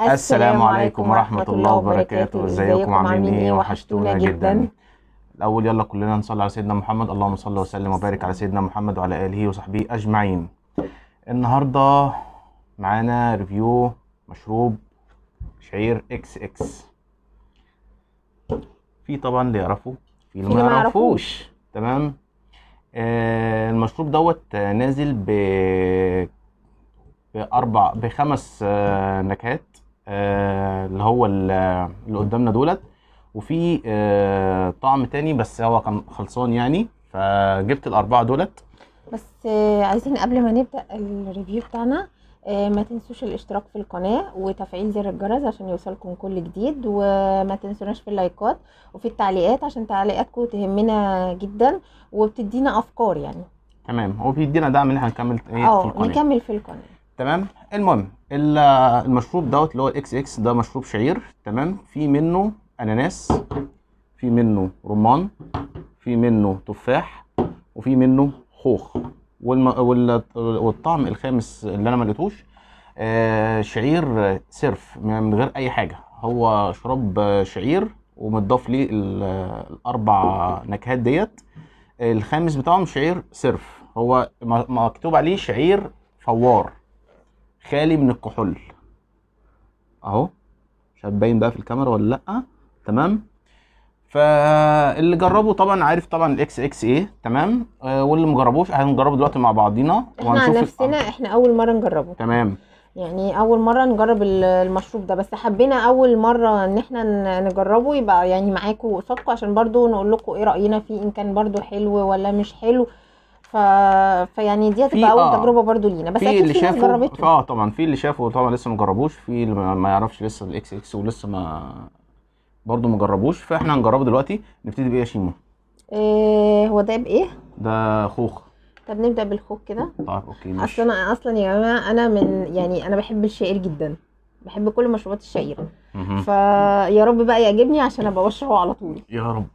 السلام عليكم ورحمة الله وبركاته ازيكم عاملين ايه, ايه؟ وحشتونا جدا الاول يلا كلنا نصلي على سيدنا محمد اللهم صل وسلم وبارك على سيدنا محمد وعلى اله وصحبه اجمعين النهارده معانا ريفيو مشروب شعير اكس اكس في طبعا اللي يعرفه في اللي ما يعرفوش تمام آه المشروب دوت نازل ب باربع بخمس آه، نكهات آه، اللي هو اللي قدامنا دولت وفي آه، طعم تاني بس هو كان خلصان يعني فجبت الاربعه دولت بس آه، عايزين قبل ما نبدا الريفيو بتاعنا ما تنسوش الاشتراك في القناة وتفعيل زر الجرس عشان يوصلكم كل جديد وما تنسوناش في اللايكات وفي التعليقات عشان تعليقاتكم تهمنا جدا وبتدينا افكار يعني تمام هو بيدينا دعم ان احنا نكمل ايه في القناة نكمل في القناة تمام المهم المشروب دوت اللي هو الاكس اكس ده مشروب شعير تمام في منه اناناس في منه رمان في منه تفاح وفي منه خوخ والم... وال... والطعم الخامس اللي انا ما لقيتوش آه شعير سيرف من غير اي حاجه هو شراب شعير ومتضاف ليه الاربع نكهات ديت الخامس بتاعهم شعير سيرف هو مكتوب عليه شعير فوار خالي من الكحول اهو مش هتبين بقى في الكاميرا ولا لا تمام فاللي جربه طبعا عارف طبعا الاكس اكس ايه تمام آه واللي مجربوش هنجربه دلوقتي مع بعضينا احنا نفسنا الأمر. احنا اول مره نجربه تمام يعني اول مره نجرب المشروب ده بس حبينا اول مره ان احنا نجربه يبقى يعني معاكم قصادكم عشان برضو نقول لكم ايه راينا فيه ان كان برضو حلو ولا مش حلو ف... فيعني دي هتبقى اول آه. تجربه برضو لينا بس اكيد اللي في جربته اه طبعا في اللي شافه طبعا لسه ما جربوش في اللي ما يعرفش لسه الاكس اكس ولسه ما برضو ما جربوش فاحنا هنجربه دلوقتي نبتدي بايه يا شيمو إيه هو ده بايه ده خوخ طب نبدا بالخوخ كده طيب اوكي ماشي اصلا انا اصلا يا جماعه انا من يعني انا بحب الشعير جدا بحب كل مشروبات الشعير فيا رب بقى يعجبني عشان ابقى اشربه على طول يا رب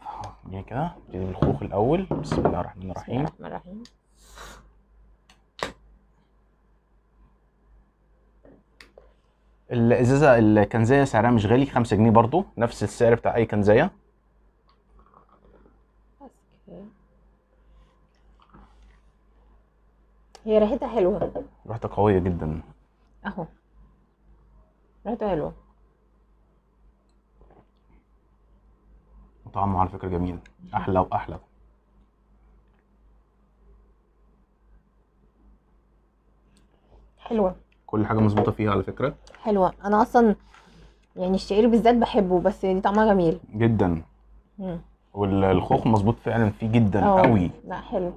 بيها كده نبتدي بالخوخ الاول بسم الله الرحمن الرحيم بسم الله الرحمن الرحيم الازازه الكنزيه سعرها مش غالي 5 جنيه برضو نفس السعر بتاع اي كنزيه هي ريحتها حلوه ريحتها قويه جدا اهو ريحتها حلوه وطعمه على فكرة جميل أحلى وأحلى حلوة كل حاجة مظبوطة فيها على فكرة حلوة أنا أصلا يعني الشعير بالذات بحبه بس دي يعني طعمها جميل جدا مم. والخوخ مظبوط فعلا فيه جدا أوه. قوي لا حلو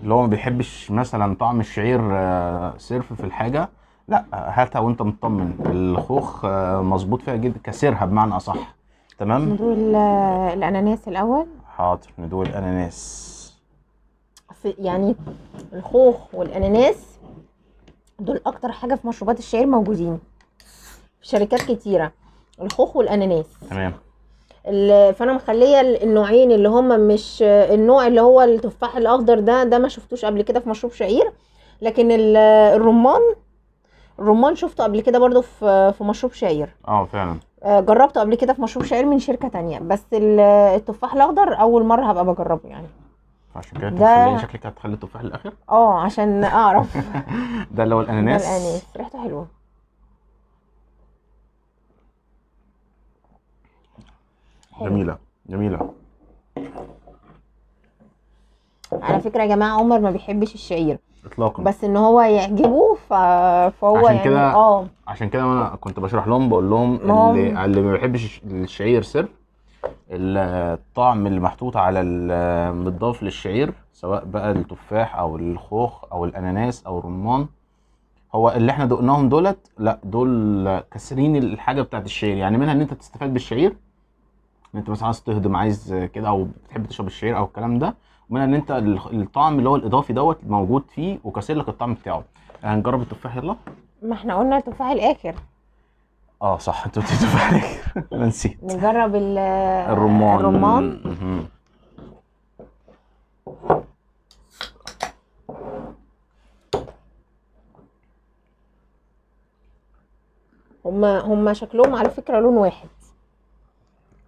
اللي هو ما بيحبش مثلا طعم الشعير آه، صرف في الحاجة لا هاتها وانت مطمن الخوخ آه، مظبوط فيها جدا كسرها بمعنى أصح تمام ندول الاناناس الاول حاضر ندول الاناناس يعني الخوخ والاناناس دول اكتر حاجه في مشروبات الشعير موجودين في شركات كتيره الخوخ والاناناس تمام فانا مخليه النوعين اللي هما مش النوع اللي هو التفاح الاخضر ده ده ما شفتوش قبل كده في مشروب شعير لكن الرمان الرمان شفته قبل كده برضو في مشروب شعير اه فعلا آه، جربته قبل كده في مشروب شعير من شركه تانية بس التفاح الاخضر اول مره هبقى بجربه يعني عشان كده ده... شكلك هتخلي التفاح الاخر اه عشان اعرف ده اللي هو الاناناس الاناناس ريحته حلوه جميله جميله على فكره يا جماعه عمر ما بيحبش الشعير اطلاقا بس ان هو يعجبه فهو عشان يعني كده اه عشان كده انا كنت بشرح لهم بقول لهم اللي, اللي ما بيحبش الشعير سر الطعم اللي محطوط على المضاف للشعير سواء بقى التفاح او الخوخ او الاناناس او الرمان هو اللي احنا دقناهم دولت لا دول كسرين الحاجه بتاعت الشعير يعني منها ان انت تستفاد بالشعير انت مثلا عايز تهضم عايز كده او بتحب تشرب الشعير او الكلام ده ومنها ان انت الطعم اللي هو الاضافي دوت موجود فيه وكسر لك الطعم بتاعه هنجرب التفاح يلا ما احنا قلنا التفاح الاخر اه صح انت قلت التفاح الاخر انا نسيت نجرب الرمان الرمان هما هما شكلهم على فكره لون واحد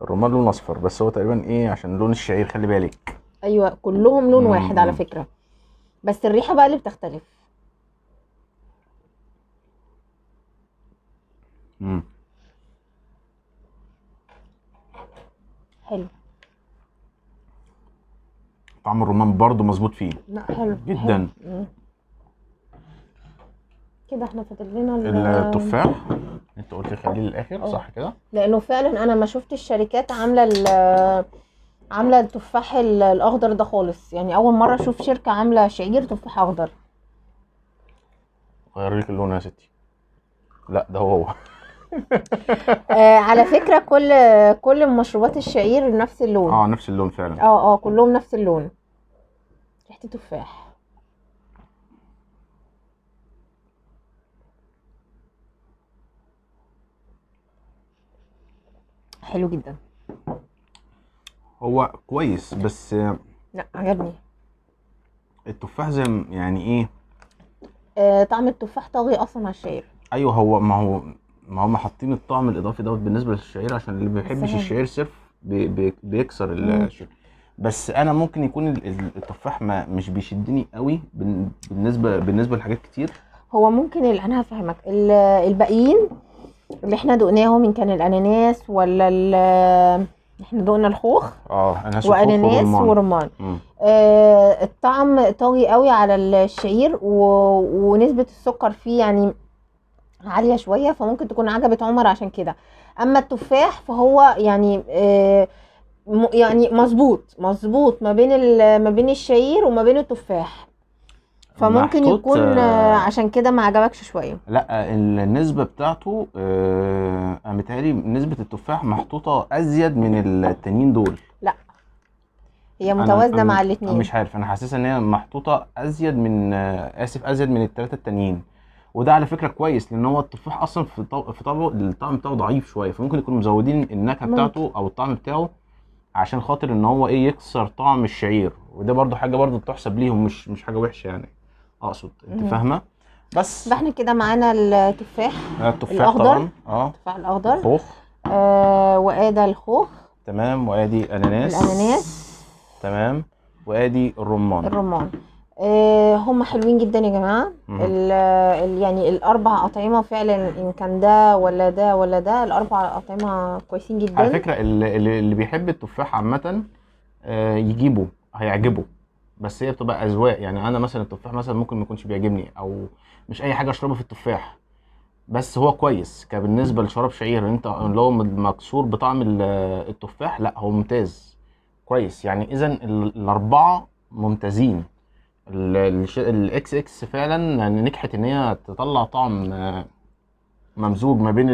الرمان لون اصفر بس هو تقريبا ايه عشان لون الشعير خلي بالك ايوه كلهم لون واحد على فكره بس الريحه بقى اللي بتختلف امم حلو طعم الرمان برضو مظبوط فيه لا حلو جدا حلو. كده احنا فاضل لنا التفاح انت قلت خليه للاخر اه. صح كده لانه فعلا انا ما شفت الشركات عامله عامله التفاح الاخضر ده خالص يعني اول مره اشوف شركه عامله شعير تفاح اخضر غير لك اللون يا ستي لا ده هو هو آه على فكره كل كل مشروبات الشعير نفس اللون اه نفس اللون فعلا اه اه كلهم نفس اللون ريحه تفاح حلو جدا هو كويس بس لا عجبني التفاح زي يعني ايه آه طعم التفاح طاغي اصلا على الشعير ايوه هو ما هو ما هم حاطين الطعم الاضافي دوت بالنسبه للشعير عشان اللي ما بيحبش الشعير صرف بي بي بيكسر الشعير بس انا ممكن يكون التفاح ما مش بيشدني قوي بالنسبه بالنسبه لحاجات كتير هو ممكن انا هفهمك الباقيين اللي احنا دقناهم ان كان الاناناس ولا احنا دقنا الخوخ اه انا واناناس ورمان آه الطعم طاغي قوي على الشعير و... ونسبه السكر فيه يعني عاليه شويه فممكن تكون عجبت عمر عشان كده اما التفاح فهو يعني آه يعني مظبوط مظبوط ما بين ما بين الشعير وما بين التفاح فممكن يكون آه،, آه عشان كده ما عجبكش شويه لا النسبه بتاعته آه متهيألي نسبه التفاح محطوطه ازيد من التانيين دول لا هي متوازنه مع الاثنين مش عارف انا حاسسها ان هي محطوطه ازيد من آه اسف ازيد من الثلاثه التانيين وده على فكره كويس لان هو التفاح اصلا في طو... في طعمه الطعم بتاعه ضعيف شويه فممكن يكونوا مزودين النكهه بتاعته او الطعم بتاعه عشان خاطر ان هو ايه يكسر طعم الشعير وده برضو حاجه برضو تحسب ليهم مش مش حاجه وحشه يعني اقصد انت فاهمه بس ده احنا كده معانا التفاح آه، التفاح الاخضر طبعا اه التفاح الاخضر خوخ آه وادي الخوخ تمام وادي اناناس الاناناس تمام وادي الرمان الرمان آه هم حلوين جدا يا جماعه الـ الـ يعني الاربع اطعمه فعلا ان كان ده ولا ده ولا ده الاربع اطعمه كويسين جدا على فكره اللي, اللي بيحب التفاح عامه آه يجيبه هيعجبه بس هي بتبقى اذواق يعني انا مثلا التفاح مثلا ممكن ما يكونش بيعجبني او مش اي حاجه اشربها في التفاح بس هو كويس كبالنسبه لشراب شعير انت لو مكسور بطعم التفاح لا هو ممتاز كويس يعني اذا الاربعه ممتازين الاكس اكس فعلا نجحت ان هي تطلع طعم آه، ممزوج ما بين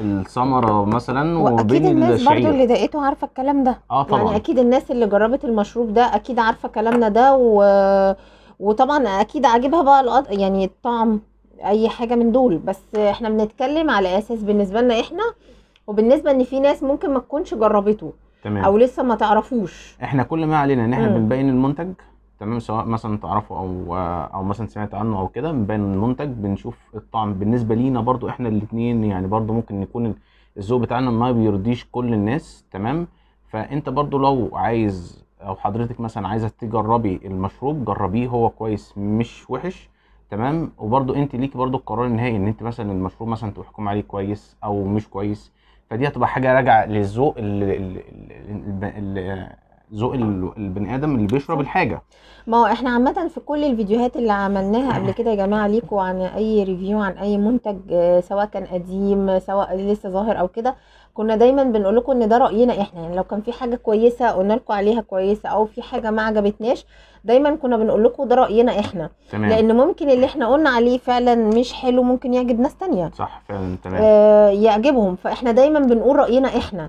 الثمره مثلا وبين الناس الشعير برضو اللي دقيته عارفه الكلام ده اه يعني طبعا يعني اكيد الناس اللي جربت المشروب ده اكيد عارفه كلامنا ده و... وطبعا اكيد عاجبها بقى القط... يعني الطعم اي حاجه من دول بس احنا بنتكلم على اساس بالنسبه لنا احنا وبالنسبه ان في ناس ممكن ما تكونش جربته تمام. او لسه ما تعرفوش احنا كل ما علينا ان احنا بنبين المنتج تمام سواء مثلا تعرفه او او مثلا سمعت عنه او كده بنبين المنتج بنشوف الطعم بالنسبه لينا برضو احنا الاثنين يعني برضو ممكن يكون الذوق بتاعنا ما بيرضيش كل الناس تمام فانت برضو لو عايز او حضرتك مثلا عايزه تجربي المشروب جربيه هو كويس مش وحش تمام وبرضو انت ليكي برضو القرار النهائي ان انت مثلا المشروب مثلا تحكم عليه كويس او مش كويس فدي هتبقى حاجه راجعه للذوق اللي, اللي, اللي, اللي ذوق البني ادم اللي بيشرب الحاجه ما هو احنا عامه في كل الفيديوهات اللي عملناها قبل كده يا جماعه ليكوا عن اي ريفيو عن اي منتج آه، سواء كان قديم سواء لسه ظاهر او كده كنا دايما بنقول لكم ان ده راينا احنا يعني لو كان في حاجه كويسه قلنا لكم عليها كويسه او في حاجه ما عجبتناش دايما كنا بنقول لكم ده راينا احنا تمام. لان ممكن اللي احنا قلنا عليه فعلا مش حلو ممكن يعجب ناس تانية صح فعلا تمام آه يعجبهم فاحنا دايما بنقول راينا احنا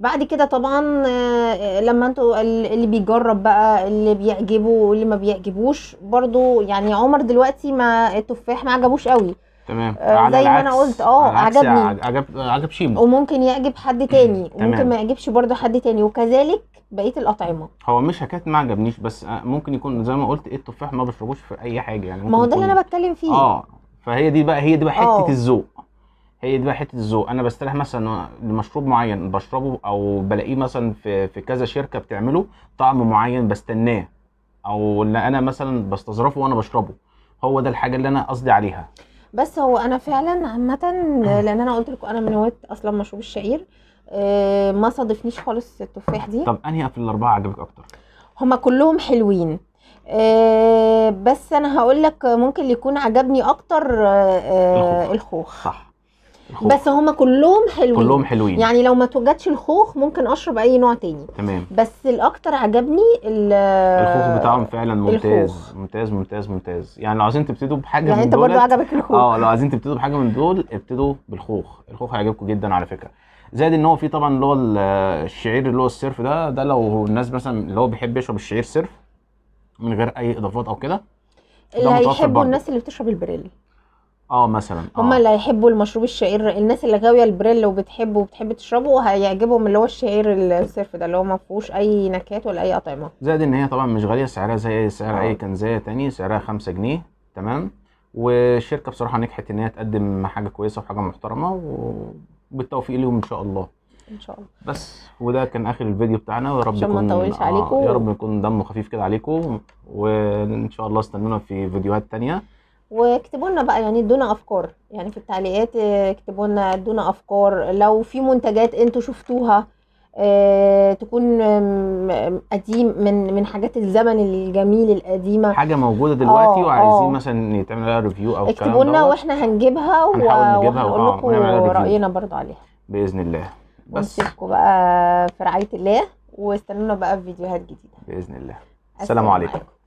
بعد كده طبعا آه، لما انتوا اللي بيجرب بقى اللي بيعجبه واللي ما بيعجبوش برضو يعني عمر دلوقتي ما التفاح ما عجبوش قوي تمام آه، زي ما انا قلت اه عجبني عجب عجب شيمو وممكن يعجب حد تاني وممكن ما يعجبش برضو حد تاني وكذلك بقيه الاطعمه هو مش حكايه ما عجبنيش بس آه، ممكن يكون زي ما قلت ايه التفاح ما بشربوش في اي حاجه يعني ما هو ده اللي انا بتكلم فيه اه فهي دي بقى هي دي بقى حته الذوق هي دي بقى حته الذوق انا بستريح مثلا لمشروب معين بشربه او بلاقيه مثلا في في كذا شركه بتعمله طعم معين بستناه او اللي انا مثلا بستظرفه وانا بشربه هو ده الحاجه اللي انا قصدي عليها بس هو انا فعلا عامه آه. لان انا قلت لكم انا من هواة اصلا مشروب الشعير آه، ما صادفنيش خالص التفاح دي طب انهي في الاربعه عجبك اكتر هما كلهم حلوين آه، بس انا هقول لك ممكن اللي يكون عجبني اكتر الخوخ, الخوخ. صح الخوخ. بس هما كلهم حلوين كلهم حلوين يعني لو ما توجدش الخوخ ممكن اشرب اي نوع تاني تمام بس الاكتر عجبني الخوخ بتاعهم فعلا ممتاز الخوخ. ممتاز ممتاز ممتاز يعني لو عايزين تبتدوا بحاجه يعني من انت برضه عجبك الخوخ اه لو عايزين تبتدوا بحاجه من دول ابتدوا بالخوخ الخوخ هيعجبكم جدا على فكره زائد ان هو في طبعا اللي هو الشعير اللي هو السيرف ده ده لو الناس مثلا اللي هو بيحب يشرب الشعير سيرف من غير اي اضافات او كده اللي هيحبوا الناس اللي بتشرب البريل اه مثلا آه. هم اللي هيحبوا المشروب الشعير الناس اللي غاويه البريل وبتحبه وبتحب تشربه هيعجبهم اللي هو الشعير الصرف ده اللي هو ما فيهوش اي نكهات ولا اي اطعمه زائد ان هي طبعا مش غاليه سعرها زي سعر اي آه. كنزايه تاني سعرها 5 جنيه تمام والشركه بصراحه نجحت ان هي تقدم حاجه كويسه وحاجه محترمه وبالتوفيق ليهم ان شاء الله ان شاء الله بس وده كان اخر الفيديو بتاعنا ويا رب يكون ما نطولش آه عليكم يا رب يكون دمه خفيف كده عليكم وان شاء الله استنونا في فيديوهات تانيه واكتبوا لنا بقى يعني ادونا افكار يعني في التعليقات آه، اكتبوا لنا ادونا افكار لو في منتجات انتوا شفتوها آه، تكون قديم من من حاجات الزمن الجميل القديمه حاجه موجوده دلوقتي أوه وعايزين أوه مثلا يتعمل لها ريفيو او اكتبوا لنا واحنا هنجيبها وهنقول لكم راينا برضو عليها باذن الله بس نشوفكم بقى في رعايه الله واستنونا بقى في فيديوهات جديده باذن الله السلام عليكم